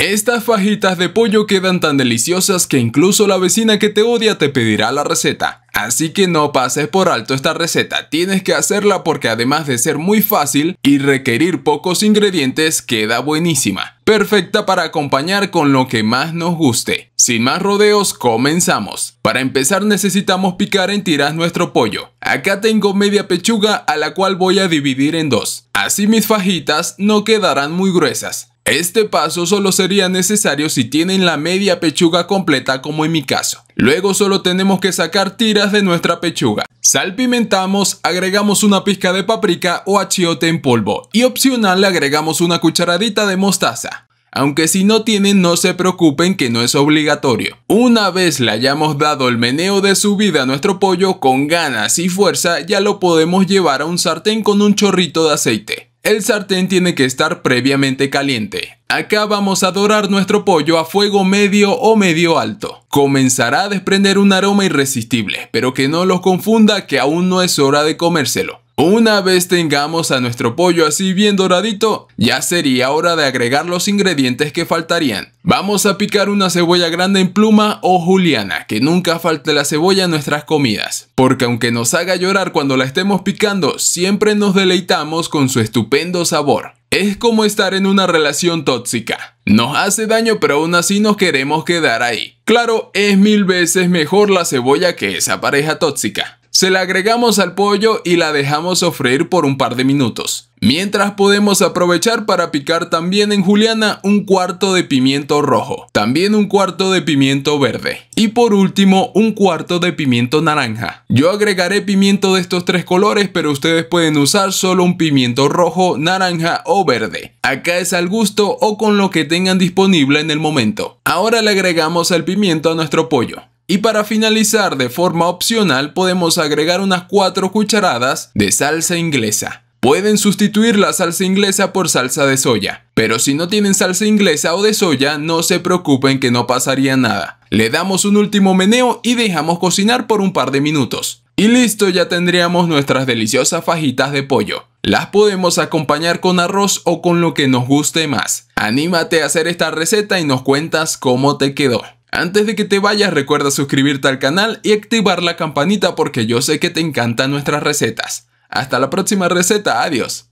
Estas fajitas de pollo quedan tan deliciosas que incluso la vecina que te odia te pedirá la receta. Así que no pases por alto esta receta, tienes que hacerla porque además de ser muy fácil y requerir pocos ingredientes, queda buenísima. Perfecta para acompañar con lo que más nos guste. Sin más rodeos, comenzamos. Para empezar necesitamos picar en tiras nuestro pollo. Acá tengo media pechuga a la cual voy a dividir en dos. Así mis fajitas no quedarán muy gruesas. Este paso solo sería necesario si tienen la media pechuga completa como en mi caso. Luego solo tenemos que sacar tiras de nuestra pechuga. Salpimentamos, agregamos una pizca de paprika o achiote en polvo y opcional le agregamos una cucharadita de mostaza aunque si no tienen no se preocupen que no es obligatorio. Una vez le hayamos dado el meneo de subida a nuestro pollo con ganas y fuerza ya lo podemos llevar a un sartén con un chorrito de aceite el sartén tiene que estar previamente caliente. Acá vamos a dorar nuestro pollo a fuego medio o medio alto. Comenzará a desprender un aroma irresistible, pero que no los confunda que aún no es hora de comérselo. Una vez tengamos a nuestro pollo así bien doradito, ya sería hora de agregar los ingredientes que faltarían. Vamos a picar una cebolla grande en pluma o oh juliana, que nunca falte la cebolla en nuestras comidas, porque aunque nos haga llorar cuando la estemos picando, siempre nos deleitamos con su estupendo sabor. Es como estar en una relación tóxica. Nos hace daño pero aún así nos queremos quedar ahí. Claro, es mil veces mejor la cebolla que esa pareja tóxica. Se la agregamos al pollo y la dejamos sofreír por un par de minutos. Mientras podemos aprovechar para picar también en juliana un cuarto de pimiento rojo, también un cuarto de pimiento verde y por último un cuarto de pimiento naranja. Yo agregaré pimiento de estos tres colores pero ustedes pueden usar solo un pimiento rojo, naranja o verde. Acá es al gusto o con lo que tengan disponible en el momento. Ahora le agregamos el pimiento a nuestro pollo. Y para finalizar de forma opcional podemos agregar unas 4 cucharadas de salsa inglesa. Pueden sustituir la salsa inglesa por salsa de soya, pero si no tienen salsa inglesa o de soya no se preocupen que no pasaría nada. Le damos un último meneo y dejamos cocinar por un par de minutos. Y listo, ya tendríamos nuestras deliciosas fajitas de pollo. Las podemos acompañar con arroz o con lo que nos guste más. Anímate a hacer esta receta y nos cuentas cómo te quedó. Antes de que te vayas recuerda suscribirte al canal y activar la campanita porque yo sé que te encantan nuestras recetas. Hasta la próxima receta, adiós.